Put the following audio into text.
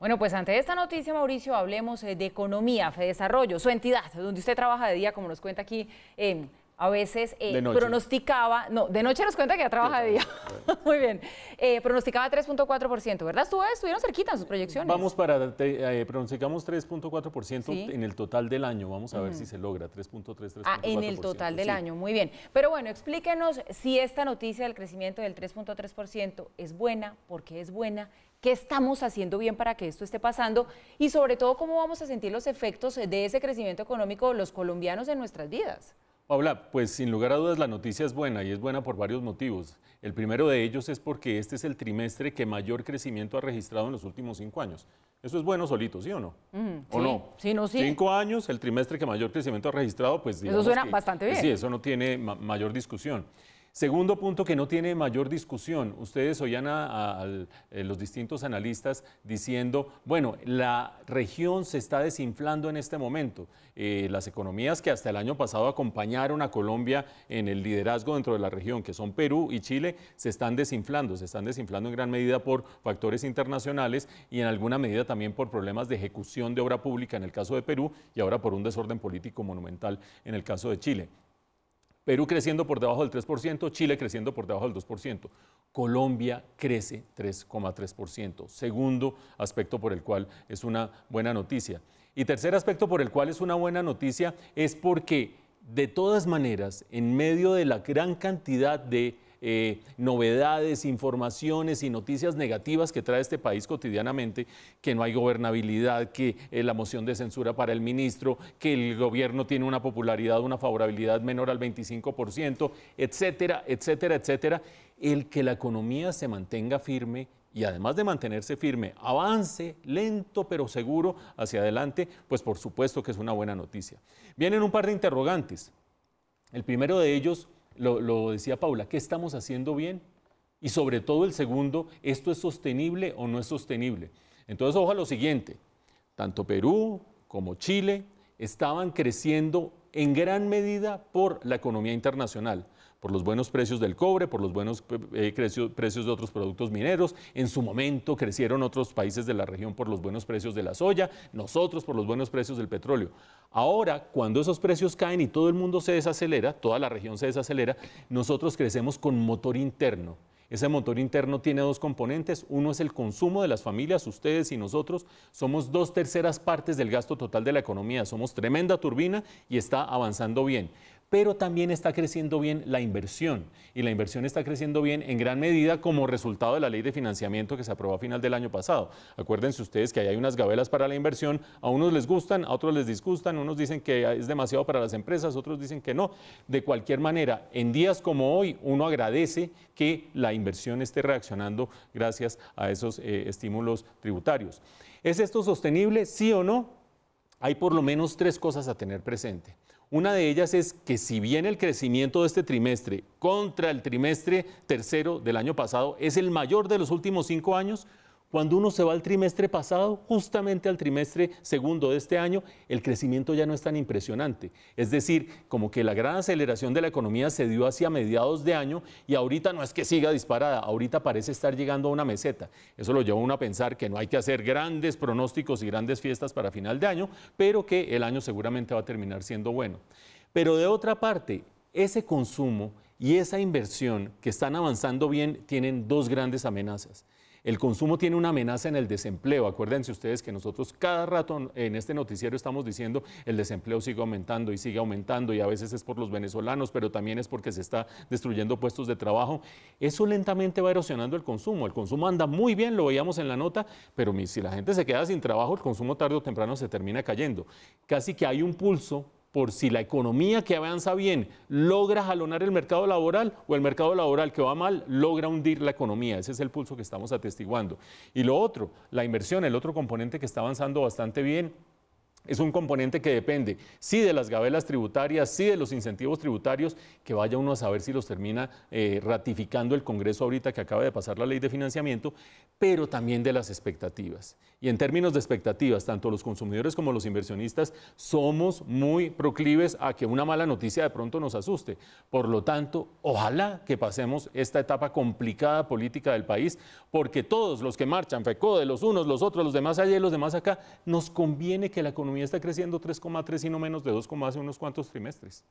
Bueno, pues ante esta noticia, Mauricio, hablemos eh, de economía, Desarrollo, su entidad, donde usted trabaja de día, como nos cuenta aquí. Em, a veces eh, pronosticaba, no, de noche nos cuenta que ya trabaja de día. Muy bien. Eh, pronosticaba 3.4%, ¿verdad? estuvo estuvieron cerquita en sus proyecciones. Vamos para, pronosticamos 3.4% en el total del año. Vamos a ver si se logra, 3.3, Ah, en el total del año, muy bien. Pero bueno, explíquenos si esta noticia del crecimiento del 3.3% es buena, porque es buena qué estamos haciendo bien para que esto esté pasando y sobre todo cómo vamos a sentir los efectos de ese crecimiento económico los colombianos en nuestras vidas. Paula, pues sin lugar a dudas la noticia es buena y es buena por varios motivos. El primero de ellos es porque este es el trimestre que mayor crecimiento ha registrado en los últimos cinco años. Eso es bueno solito, ¿sí o no? ¿O no? Sí, no, sí. Cinco años, el trimestre que mayor crecimiento ha registrado, pues... Eso suena bastante bien. Sí, eso no tiene mayor discusión. Segundo punto que no tiene mayor discusión. Ustedes oían a, eh, los distintos analistas diciendo, bueno, la región se está desinflando en este momento. Eh, las economías que hasta el año pasado acompañaron a Colombia en el liderazgo dentro de la región, que son Perú y Chile, se están desinflando. Se están desinflando en gran medida por factores internacionales y en alguna medida también por problemas de ejecución de obra pública en el caso de Perú y ahora por un desorden político monumental en el caso de Chile. Perú creciendo por debajo del 3%, Chile creciendo por debajo del 2%. Colombia crece 3,3%. Segundo aspecto por el cual es una buena noticia. Y tercer aspecto por el cual es una buena noticia es porque de todas maneras, en medio de la gran cantidad de eh, novedades, informaciones y noticias negativas que trae este país cotidianamente, que no hay gobernabilidad, que eh, la moción de censura para el ministro, que el gobierno tiene una popularidad, una favorabilidad menor al 25%, etcétera, etcétera, etcétera, el que la economía se mantenga firme y además de mantenerse firme, avance lento pero seguro hacia adelante, pues por supuesto que es una buena noticia. Vienen un par de interrogantes. El primero de ellos, lo, decía Paula, ¿qué estamos haciendo bien? Y sobre todo el segundo, ¿esto es sostenible o no es sostenible? Entonces, ojo a lo siguiente, tanto Perú como Chile estaban creciendo en gran medida por la economía internacional por los buenos precios del cobre, por los buenos eh, eh, precios de otros productos mineros. En su momento crecieron otros países de la región por los buenos precios de la soya, nosotros por los buenos precios del petróleo. Ahora, cuando esos precios caen y todo el mundo se desacelera, toda la región se desacelera, nosotros crecemos con motor interno. Ese motor interno tiene dos componentes. Uno es el consumo de las familias, ustedes y nosotros somos dos terceras partes del gasto total de la economía. Somos tremenda turbina y está avanzando bien pero también está creciendo bien la inversión. Y la inversión está creciendo bien en gran medida como resultado de la ley de financiamiento que se aprobó a final del año pasado. Acuérdense ustedes que ahí hay unas gabelas para la inversión. A unos les gustan, a otros les disgustan, unos dicen que es demasiado para las empresas, otros dicen que no. De cualquier manera, en días como hoy, uno agradece que la inversión esté reaccionando gracias a esos eh, estímulos tributarios. ¿Es esto sostenible, sí o no? hay por lo menos tres cosas a tener presente. Una de ellas es que si bien el crecimiento de este trimestre contra el trimestre tercero del año pasado es el mayor de los últimos cinco años, cuando uno se va al trimestre pasado, justamente al trimestre segundo de este año, el crecimiento ya no es tan impresionante. Es decir, como que la gran aceleración de la economía se dio hacia mediados de año y ahorita no es que siga disparada, ahorita parece estar llegando a una meseta. Eso lo lleva uno a pensar que no hay que hacer grandes pronósticos y grandes fiestas para final de año, pero que el año seguramente va a terminar siendo bueno. Pero de otra parte, ese consumo y esa inversión que están avanzando bien tienen dos grandes amenazas. El consumo tiene una amenaza en el desempleo. Acuérdense ustedes que nosotros cada rato en este noticiero estamos diciendo el desempleo sigue aumentando y sigue aumentando y a veces es por los venezolanos, pero también es porque se está destruyendo puestos de trabajo. Eso lentamente va erosionando el consumo. El consumo anda muy bien, lo veíamos en la nota, pero si la gente se queda sin trabajo, el consumo tarde o temprano se termina cayendo. Casi que hay un pulso por si la economía que avanza bien logra jalonar el mercado laboral o el mercado laboral que va mal logra hundir la economía. Ese es el pulso que estamos atestiguando. Y lo otro, la inversión, el otro componente que está avanzando bastante bien es un componente que depende, sí de las gabelas tributarias, sí de los incentivos tributarios, que vaya uno a saber si los termina eh, ratificando el Congreso ahorita que acaba de pasar la ley de financiamiento, pero también de las expectativas. Y en términos de expectativas, tanto los consumidores como los inversionistas somos muy proclives a que una mala noticia de pronto nos asuste. Por lo tanto, ojalá que pasemos esta etapa complicada política del país, porque todos los que marchan, FECODE, los unos, los otros, los demás allá y los demás acá, nos conviene que la economía economía está creciendo 3,3 y no menos de 2, hace unos cuantos trimestres.